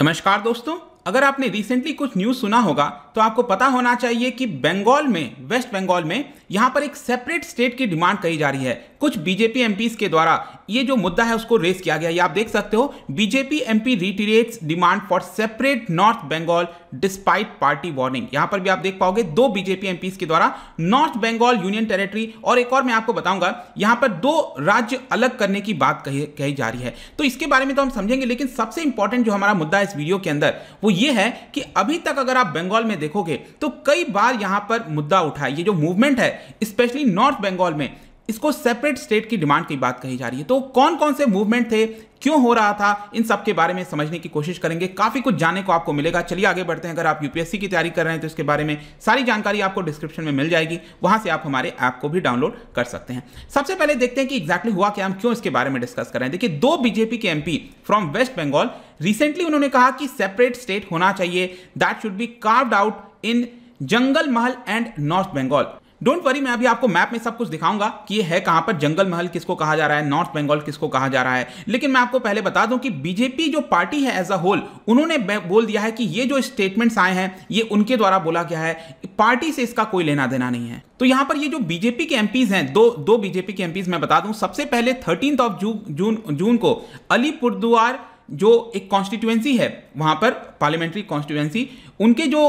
नमस्कार दोस्तों अगर आपने रिसेंटली कुछ न्यूज़ सुना होगा तो आपको पता होना चाहिए कि बंगाल में वेस्ट बंगाल में यहाँ पर एक सेपरेट स्टेट की डिमांड कही जा रही है कुछ बीजेपी एमपी के द्वारा ये जो मुद्दा है उसको रेस किया गया ये आप देख सकते हो BJP MP reiterates demand for separate north Bengal despite party warning यहां पर भी आप देख पाओगे दो बीजेपी एमपी के द्वारा नॉर्थ बंगाल यूनियन टेरिटरी और एक और मैं आपको बताऊंगा यहां पर दो राज्य अलग करने की बात कही, कही जा रही है तो इसके बारे में तो हम समझेंगे लेकिन सबसे इंपॉर्टेंट जो हमारा मुद्दा है इस वीडियो के अंदर वो ये है कि अभी तक अगर आप बंगाल में देखोगे तो कई बार यहां पर मुद्दा उठा ये जो मूवमेंट है स्पेशली नॉर्थ बंगाल में इसको सेपरेट स्टेट की डिमांड की बात कही जा रही है तो कौन कौन से मूवमेंट थे क्यों हो रहा था इन सब के बारे में समझने की कोशिश करेंगे काफी कुछ जानने को आपको मिलेगा चलिए आगे बढ़ते हैं अगर आप यूपीएससी की तैयारी कर रहे हैं तो इसके बारे में सारी जानकारी आपको डिस्क्रिप्शन में मिल जाएगी वहां से आप हमारे ऐप को भी डाउनलोड कर सकते हैं सबसे पहले देखते हैं कि एक्जैक्टली हुआ क्या हम क्यों इसके बारे में डिस्कस कर रहे हैं देखिए दो बीजेपी के MP from West Bengal recently उन्होंने कहा कि सेपरेट स्टेट होना चाहिए that should be carved out in Jangal Mahal and north Bengal don't worry मैं अभी आपको मैप में सब कुछ दिखाऊंगा कि ये है कहां पर जंगल महल किसको कहा जा रहा है नॉर्थ बंगाल किसको कहा जा रहा है लेकिन मैं आपको पहले बता दूं कि बीजेपी जो पार्टी है एज अ होल उन्होंने बोल दिया है कि ये जो स्टेटमेंट्स आए हैं ये उनके द्वारा बोला गया है पार्टी से इसका कोई लेना देना नहीं है तो यहां पर ये जो बीजेपी के एमपीज हैं दो दो बीजेपी के एमपीज मैं बता दूं सबसे पहले थर्टीन ऑफ जू, जून जून को अलीपुरद्वार जो एक कॉन्स्टिट्यूएंसी है वहां पर पार्लियामेंट्री कॉन्स्टिट्यूएंसी उनके जो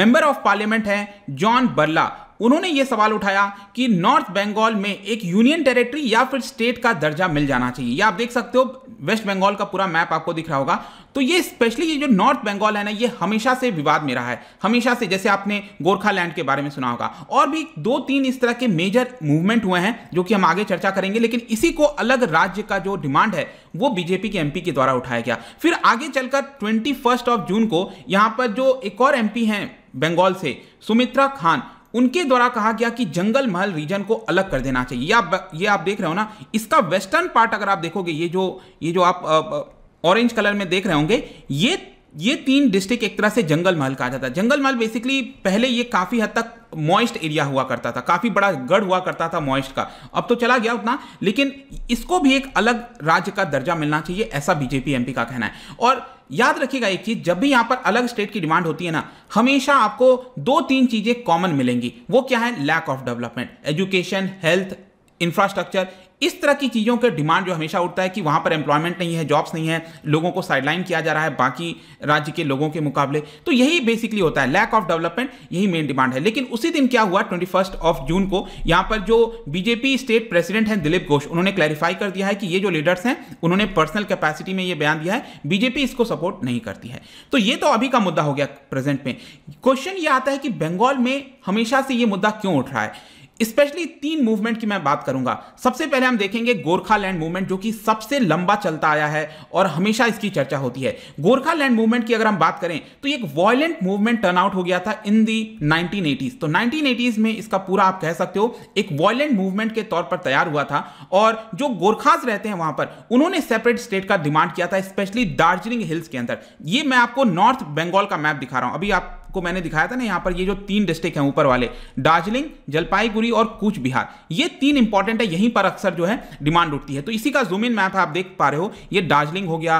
मेंबर ऑफ पार्लियामेंट हैं जॉन बर्ला उन्होंने ये सवाल उठाया कि नॉर्थ बंगाल में एक यूनियन टेरिटरी या फिर स्टेट का दर्जा मिल जाना चाहिए या आप देख सकते हो वेस्ट बंगाल का पूरा मैप आपको दिख रहा होगा तो ये स्पेशली ये जो नॉर्थ बंगाल है ना ये हमेशा से विवाद में रहा है हमेशा से जैसे आपने गोरखालैंड के बारे में सुना होगा और भी दो तीन इस तरह के मेजर मूवमेंट हुए हैं जो कि हम आगे चर्चा करेंगे लेकिन इसी को अलग राज्य का जो डिमांड है वो बीजेपी के एमपी के द्वारा उठाया गया फिर आगे चलकर ट्वेंटी ऑफ जून को यहाँ पर जो एक और एमपी हैं बंगाल से सुमित्रा खान उनके द्वारा कहा गया कि जंगल महल रीजन को अलग कर देना चाहिए आप ये आप देख रहे हो ना इसका वेस्टर्न पार्ट अगर आप देखोगे ये जो ये जो आप ऑरेंज कलर में देख रहे होंगे ये ये तीन डिस्ट्रिक्ट एक तरह से जंगल महल कहा जाता है जंगल महल बेसिकली पहले ये काफ़ी हद तक मॉइस्ट एरिया हुआ करता था काफ़ी बड़ा गढ़ हुआ करता था मॉइस्ट का अब तो चला गया उतना लेकिन इसको भी एक अलग राज्य का दर्जा मिलना चाहिए ऐसा बीजेपी एम का कहना है और याद रखिएगा एक चीज़ जब भी यहाँ पर अलग स्टेट की डिमांड होती है ना हमेशा आपको दो तीन चीज़ें कॉमन मिलेंगी वो क्या है lack of development education health infrastructure इस तरह की चीज़ों का डिमांड जो हमेशा उठता है कि वहाँ पर एम्प्लॉयमेंट नहीं है जॉब्स नहीं है लोगों को साइडलाइन किया जा रहा है बाकी राज्य के लोगों के मुकाबले तो यही बेसिकली होता है लैक ऑफ डेवलपमेंट यही मेन डिमांड है लेकिन उसी दिन क्या हुआ ट्वेंटी ऑफ जून को यहाँ पर जो बीजेपी स्टेट प्रेसिडेंट हैं दिलीप घोष उन्होंने क्लैरिफाई कर दिया है कि ये जो लीडर्स हैं उन्होंने पर्सनल कैपेसिटी में ये बयान दिया है बीजेपी इसको सपोर्ट नहीं करती है तो ये तो अभी का मुद्दा हो गया प्रेजेंट में क्वेश्चन ये आता है कि बंगाल में हमेशा से ये मुद्दा क्यों उठ रहा है स्पेशली तीन मूवमेंट की मैं बात करूंगा सबसे पहले हम देखेंगे गोरखा लैंड मूवमेंट जो कि सबसे लंबा चलता आया है और हमेशा इसकी चर्चा होती है गोरखा लैंड मूवमेंट की अगर हम बात करें तो एक वॉयलेंट मूवमेंट टर्न आउट हो गया था इन दी नाइनटीन तो नाइनटीन में इसका पूरा आप कह सकते हो एक वॉयलेंट मूवमेंट के तौर पर तैयार हुआ था और जो गोरखाज रहते हैं वहां पर उन्होंने सेपरेट स्टेट का डिमांड किया था स्पेशली दार्जिलिंग हिल्स के अंदर ये मैं आपको नॉर्थ बंगाल का मैप दिखा रहा हूं अभी आप को मैंने दिखाया था ना यहाँ पर ये जो तीन डिस्ट्रिक्ट हैं ऊपर वाले दार्जिलिंग जलपाईगुड़ी और कूच बिहार ये तीन इंपॉर्टेंट है यहीं पर अक्सर जो है डिमांड उठती है तो इसी का जूम इन मैप आप देख पा रहे हो ये दार्जिलिंग हो गया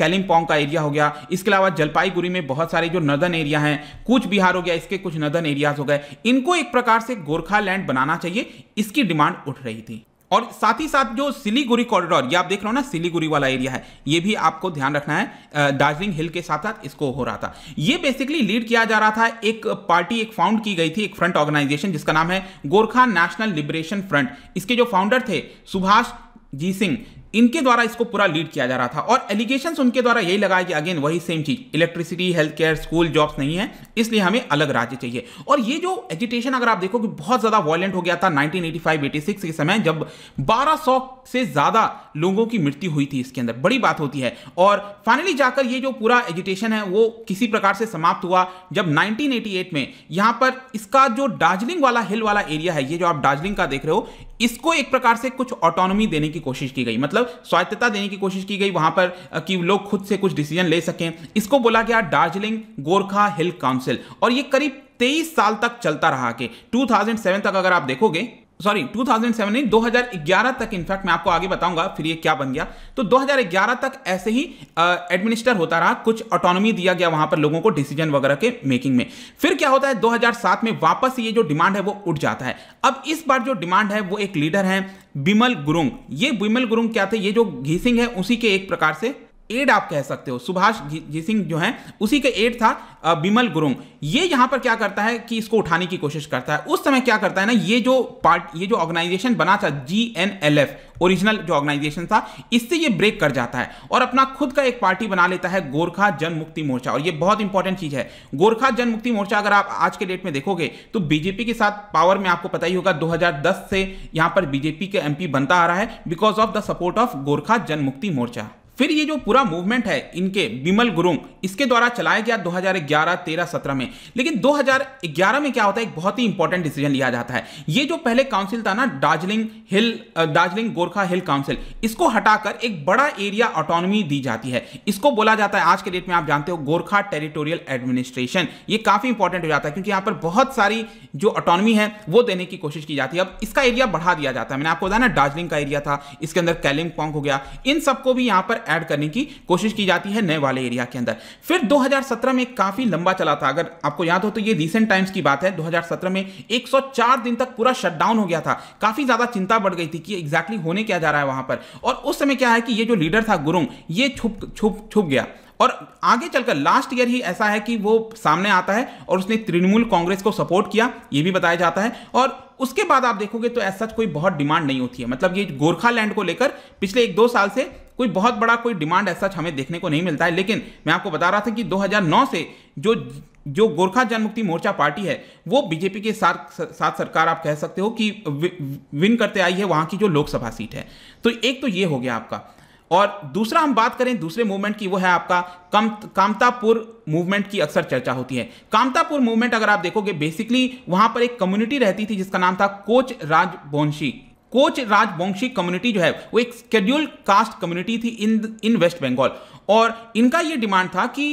कैलिमपोंग का एरिया हो गया इसके अलावा जलपाईगुड़ी में बहुत सारे जो नदन एरिया हैं कूच बिहार हो गया इसके कुछ नदन एरियाज हो गए इनको एक प्रकार से गोरखालैंड बनाना चाहिए इसकी डिमांड उठ रही थी और साथ ही साथ जो सिलीगुड़ी कॉरिडोर ये आप देख रहे हो ना सिलीगुड़ी वाला एरिया है ये भी आपको ध्यान रखना है दार्जिलिंग हिल के साथ साथ इसको हो रहा था ये बेसिकली लीड किया जा रहा था एक पार्टी एक फाउंड की गई थी एक फ्रंट ऑर्गेनाइजेशन जिसका नाम है गोरखा नेशनल लिबरेशन फ्रंट इसके जो फाउंडर थे सुभाष जी सिंह इनके द्वारा इसको पूरा लीड किया जा रहा था और एलिगेशन उनके द्वारा यही लगाया कि अगेन वही सेम चीज electricity health care school jobs नहीं है इसलिए हमें अलग राज्य चाहिए और ये जो एजिटेशन अगर आप देखो कि बहुत ज्यादा वॉयलेंट हो गया था 1985-86 के समय जब 1200 से ज्यादा लोगों की मृत्यु हुई थी इसके अंदर बड़ी बात होती है और फाइनली जाकर ये जो पूरा एजुटेशन है वो किसी प्रकार से समाप्त हुआ जब नाइनटीन में यहां पर इसका जो दार्जिलिंग वाला हिल वाला एरिया है ये जो आप दार्जिलिंग का देख रहे हो इसको एक प्रकार से कुछ ऑटोनॉमी देने की कोशिश की गई मतलब स्वायत्तता देने की कोशिश की गई वहां पर कि लोग खुद से कुछ डिसीजन ले सकें इसको बोला गया दार्जिलिंग गोरखा हिल काउंसिल और ये करीब तेईस साल तक चलता रहा के 2007 तक अगर आप देखोगे सॉरी 2007 नहीं 2011 तक इनफैक्ट मैं आपको आगे बताऊंगा फिर ये क्या बन गया तो 2011 तक ऐसे ही एडमिनिस्टर होता रहा कुछ ऑटोनॉमी दिया गया वहां पर लोगों को डिसीजन वगैरह के मेकिंग में फिर क्या होता है 2007 में वापस ये जो डिमांड है वो उठ जाता है अब इस बार जो डिमांड है वो एक लीडर है बिमल गुरुंग ये बिमल गुरुंग क्या थे ये जो घीसिंग है उसी के एक प्रकार से एड आप कह सकते हो सुभाष जी सिंह जो है उसी के एड था बिमल गुरुंग ये यहां पर क्या करता है कि इसको उठाने की कोशिश करता है उस समय क्या करता है ना ये जो पार्ट ये जो ऑर्गेनाइजेशन बना था G N L F original जो ऑर्गेनाइजेशन था इससे ये ब्रेक कर जाता है और अपना खुद का एक पार्टी बना लेता है गोरखा जनमुक्ति मोर्चा और ये बहुत इंपॉर्टेंट चीज है गोरखा जनमुक्ति मोर्चा अगर आप आज के डेट में देखोगे तो बीजेपी के साथ पावर में आपको पता ही होगा 2010 से यहां पर बीजेपी के एमपी बनता आ रहा है because of the support of Gorkha Janmukti Morcha फिर ये जो पूरा मूवमेंट है इनके बिमल गुरुंग इसके द्वारा चलाया गया 2011 13 17 में लेकिन 2011 में क्या होता है एक बहुत ही इंपॉर्टेंट डिसीजन लिया जाता है ये जो पहले काउंसिल था ना Darjeeling hill Darjeeling Gorkha hill council इसको हटाकर एक बड़ा एरिया ऑटोनॉमी दी जाती है इसको बोला जाता है आज के डेट में आप जानते हो गोरखा टेरिटोरियल एडमिनिस्ट्रेशन ये काफी इंपॉर्टेंट हो जाता है क्योंकि यहां पर बहुत सारी जो ऑटोनॉमी है वो देने की कोशिश की जाती है अब इसका एरिया बढ़ा दिया जाता है मैंने आपको बताया ना दार्जिलिंग का एरिया था इसके अंदर कैलिंग हो गया इन सबको भी यहां पर ऐड करने की कोशिश की जाती है नए वाले एरिया के अंदर फिर 2017 में काफ़ी लंबा चला था अगर आपको याद हो तो ये रिसेंट टाइम्स की बात है 2017 में 104 दिन तक पूरा शटडाउन हो गया था काफ़ी ज़्यादा चिंता बढ़ गई थी कि एग्जैक्टली होने क्या जा रहा है वहां पर और उस समय क्या है कि ये जो लीडर था गुरुंग ये छुप छुप छुप गया और आगे चलकर लास्ट ईयर ही ऐसा है कि वो सामने आता है और उसने तृणमूल कांग्रेस को सपोर्ट किया ये भी बताया जाता है और उसके बाद आप देखोगे तो ऐसा कोई बहुत डिमांड नहीं होती है मतलब ये गोरखालैंड को लेकर पिछले एक दो साल से कोई बहुत बड़ा कोई डिमांड ऐसा हमें देखने को नहीं मिलता है लेकिन मैं आपको बता रहा था कि 2009 से जो जो गोरखा जनमुक्ति मोर्चा पार्टी है वो बीजेपी के साथ साथ सरकार आप कह सकते हो कि विन करते आई है वहाँ की जो लोकसभा सीट है तो एक तो ये हो गया आपका और दूसरा हम बात करें दूसरे मूवमेंट की वो है आपका कम कामतापुर मूवमेंट की अक्सर चर्चा होती है कामतापुर मूवमेंट अगर आप देखोगे बेसिकली वहां पर एक कम्युनिटी रहती थी जिसका नाम था कोच राजवंशी कोच राजवंशी कम्युनिटी जो है वो एक स्केड्यूल्ड कास्ट कम्युनिटी थी इन इन वेस्ट बंगाल और इनका ये डिमांड था कि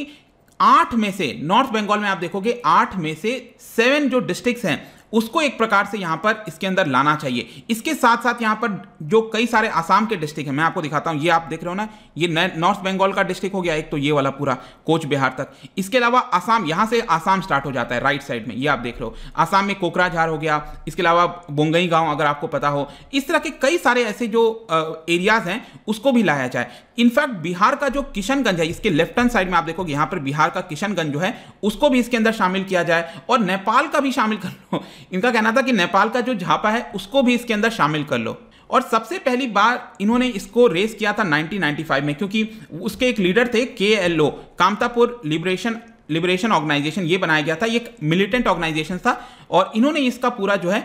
आठ में से नॉर्थ बंगाल में आप देखोगे आठ में से सेवन जो डिस्ट्रिक्ट्स हैं उसको एक प्रकार से यहां पर इसके अंदर लाना चाहिए इसके साथ साथ यहां पर जो कई सारे आसाम के डिस्ट्रिक्ट हैं मैं आपको दिखाता हूं ये आप देख रहे हो ना ये नॉर्थ बंगाल का डिस्ट्रिक्ट हो गया एक तो ये वाला पूरा कोच बिहार तक इसके अलावा आसाम यहां से आसाम स्टार्ट हो जाता है राइट साइड में ये आप देख रहे हो आसाम में कोकराझार हो गया इसके अलावा बोंगई गांव अगर आपको पता हो इस तरह के कई सारे ऐसे जो एरियाज हैं उसको भी लाया जाए इनफैक्ट बिहार का जो किशनगंज है इसके लेफ्ट हैंड साइड में आप देखोगे यहां पर बिहार का किशनगंज जो है उसको भी इसके अंदर शामिल किया जाए और नेपाल का भी शामिल कर लो इनका कहना था कि नेपाल का जो झापा है उसको भी इसके अंदर शामिल कर लो और सबसे पहली बार इन्होंने इसको रेस किया था 1995 में क्योंकि उसके एक लीडर थे K L O Kamtapur liberation liberation organisation ये बनाया गया था ये मिलिटेंट ऑर्गेनाइजेशन था और इन्होंने इसका पूरा जो है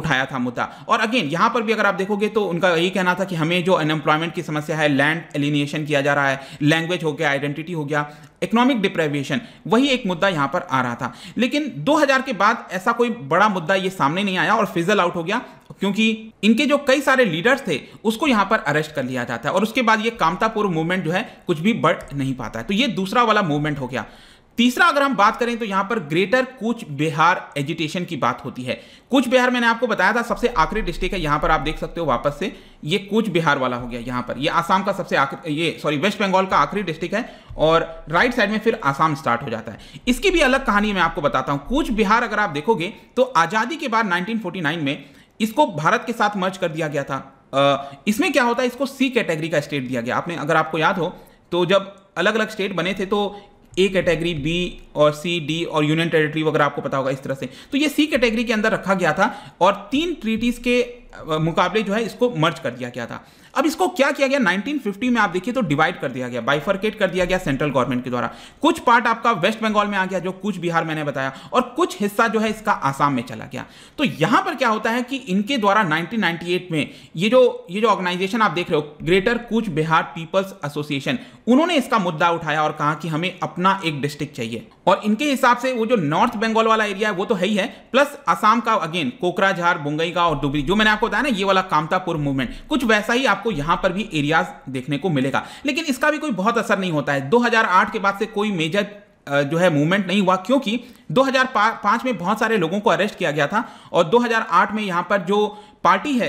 उठाया था मुद्दा और अगेन यहाँ पर भी अगर आप देखोगे तो उनका यही कहना था कि हमें जो अनएम्प्लॉयमेंट की समस्या है लैंड एलिनिएशन किया जा रहा है लैंग्वेज हो गया आइडेंटिटी हो गया इकोनॉमिक डिप्रेविएशन वही एक मुद्दा यहाँ पर आ रहा था लेकिन दो के बाद ऐसा कोई बड़ा मुद्दा ये सामने नहीं आया और फिजल आउट हो गया क्योंकि इनके जो कई सारे लीडर्स थे उसको यहां पर अरेस्ट कर लिया जाता है और उसके बाद ये कामतापुर मूवमेंट जो है कुछ भी बढ़ नहीं पाता है तो ये दूसरा वाला मूवमेंट हो गया तीसरा अगर हम बात करें तो यहां पर ग्रेटर कुछ बिहार एजुटेशन की बात होती है कुछ बिहार मैंने आपको बताया था सबसे आखिरी डिस्ट्रिक्ट है यहां पर आप देख सकते हो वापस से ये कुछ बिहार वाला हो गया यहां पर ये आसाम का सबसे ये सॉरी वेस्ट बंगाल का आखिरी डिस्ट्रिक्ट है और राइट साइड में फिर आसाम स्टार्ट हो जाता है इसकी भी अलग कहानी मैं आपको बताता हूं कुछ बिहार अगर आप देखोगे तो आज़ादी के बाद नाइनटीन में इसको भारत के साथ मर्ज कर दिया गया था इसमें क्या होता है इसको सी कैटेगरी का स्टेट दिया गया आपने अगर आपको याद हो तो जब अलग अलग स्टेट बने थे तो ए कैटेगरी बी और सी डी और यूनियन टेरिटरी वगैरह आपको पता होगा इस तरह से तो ये सी कैटेगरी के अंदर रखा गया था और तीन ट्रीटीज के मुकाबले जो है इसको मर्ज कर दिया गया था अब इसको क्या किया गया 1950 में आप देखिए तो डिवाइड कर दिया गया बाइफर्केट कर दिया गया सेंट्रल गवर्नमेंट के द्वारा कुछ पार्ट आपका वेस्ट बंगाल में आ गया जो कुछ बिहार मैंने बताया और कुछ हिस्सा जो है इसका आसाम में चला गया तो यहां पर क्या होता है कि इनके द्वारा 1998 में ये जो ये जो ऑर्गेनाइजेशन आप देख रहे हो ग्रेटर कुछ बिहार पीपल्स एसोसिएशन उन्होंने इसका मुद्दा उठाया और कहा कि हमें अपना एक डिस्ट्रिक्ट चाहिए और इनके हिसाब से वो जो नॉर्थ बंगाल वाला एरिया है वो तो है ही है प्लस आसाम का अगेन कोकराझार बुंगईगा और डुबरी जो मैंने आपको होता है ना ये वाला कामतापुर मूवमेंट कुछ वैसा ही आपको यहां पर भी एरियाज देखने को मिलेगा लेकिन इसका भी कोई बहुत असर नहीं होता है 2008 के बाद से कोई मेजर जो है मूवमेंट नहीं हुआ क्योंकि 2005 में बहुत सारे लोगों को अरेस्ट किया गया था और 2008 में यहां पर जो पार्टी है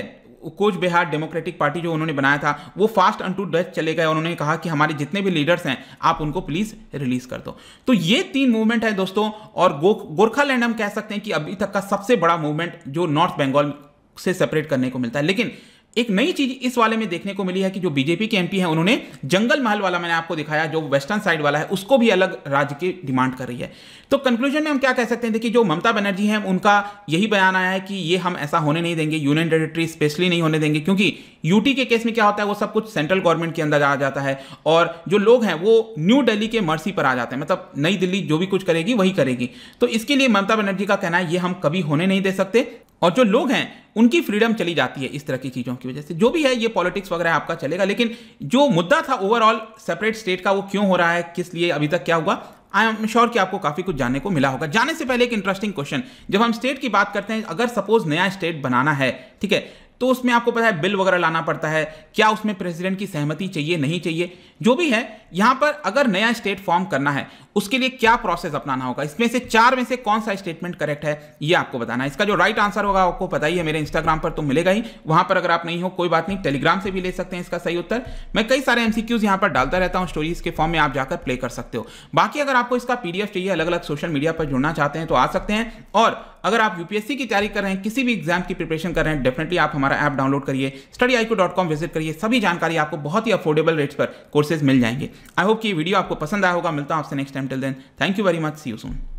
कोच बिहार डेमोक्रेटिक पार्टी जो उन्होंने बनाया था वो फास्ट अन टू डेथ चले गए उन्होंने कहा कि हमारे जितने भी लीडर्स हैं आप उनको प्लीज रिलीज कर दो तो ये तीन मूवमेंट है दोस्तों और गो, गोरखालैंड हम कह सकते हैं कि अभी तक का सबसे बड़ा मूवमेंट जो नॉर्थ बंगाल से सेपरेट करने को मिलता है लेकिन एक नई चीज इस वाले में देखने को मिली है कि जो बीजेपी के एमपी हैं उन्होंने जंगल महल वाला मैंने आपको दिखाया जो वेस्टर्न साइड वाला है उसको भी अलग राज्य की डिमांड कर रही है तो कंक्लूजन में हम क्या कह सकते हैं देखिए जो ममता बनर्जी हैं उनका यही बयान आया है कि ये हम ऐसा होने नहीं देंगे यूनियन टेरिटरी स्पेशली नहीं होने देंगे क्योंकि यूटी के केस में क्या होता है वो सब कुछ सेंट्रल गवर्नमेंट के अंदर आ जाता है और जो लोग हैं वो न्यू दिल्ली के मर्सी पर आ जाते हैं मतलब नई दिल्ली जो भी कुछ करेगी वही करेगी तो इसके लिए ममता बनर्जी का कहना है ये हम कभी होने नहीं दे सकते और जो लोग हैं उनकी फ्रीडम चली जाती है इस तरह की चीज़ों की वजह से जो भी है ये पॉलिटिक्स वगैरह आपका चलेगा लेकिन जो मुद्दा था ओवरऑल सेपरेट स्टेट का वो क्यों हो रहा है किस लिए अभी तक क्या हुआ आई एम श्योर कि आपको काफ़ी कुछ जानने को मिला होगा जाने से पहले एक इंटरेस्टिंग क्वेश्चन जब हम स्टेट की बात करते हैं अगर सपोज नया स्टेट बनाना है ठीक है तो उसमें आपको पता है बिल वगैरह लाना पड़ता है क्या उसमें प्रेसिडेंट की सहमति चाहिए नहीं चाहिए जो भी है यहां पर अगर नया स्टेट फॉर्म करना है उसके लिए क्या प्रोसेस अपनाना होगा इसमें से चार में से कौन सा स्टेटमेंट करेक्ट है ये आपको बताना है इसका जो राइट आंसर होगा आपको पता ही है मेरे इंस्टाग्राम पर तो मिलेगा ही वहां पर अगर आप नहीं हो कोई बात नहीं टेलीग्राम से भी ले सकते हैं इसका सही उत्तर मैं कई सारे एमसीक्यूज यहां पर डालता रहता हूं स्टोरीज के फॉर्म में आप जाकर प्ले कर सकते हो बाकी अगर आपको इसका पीडीएफ चाहिए अलग अलग सोशल मीडिया पर जुड़ना चाहते हैं तो आ सकते हैं और अगर आप यूपीएससी की तैयारी कर रहे हैं किसी भी एग्जाम की प्रिपरेशन कर रहे हैं डेफिनेटली आप हमारा ऐप डाउनलोड करिए स्टडी विजिट करिए सभी जानकारी आपको बहुत ही अफोर्डेबल रेट्स पर कोर्सेज मिल जाएंगे आई होप कि वीडियो आपको पसंद आया होगा मिलता हूँ आपसे next time till then thank you very much see you soon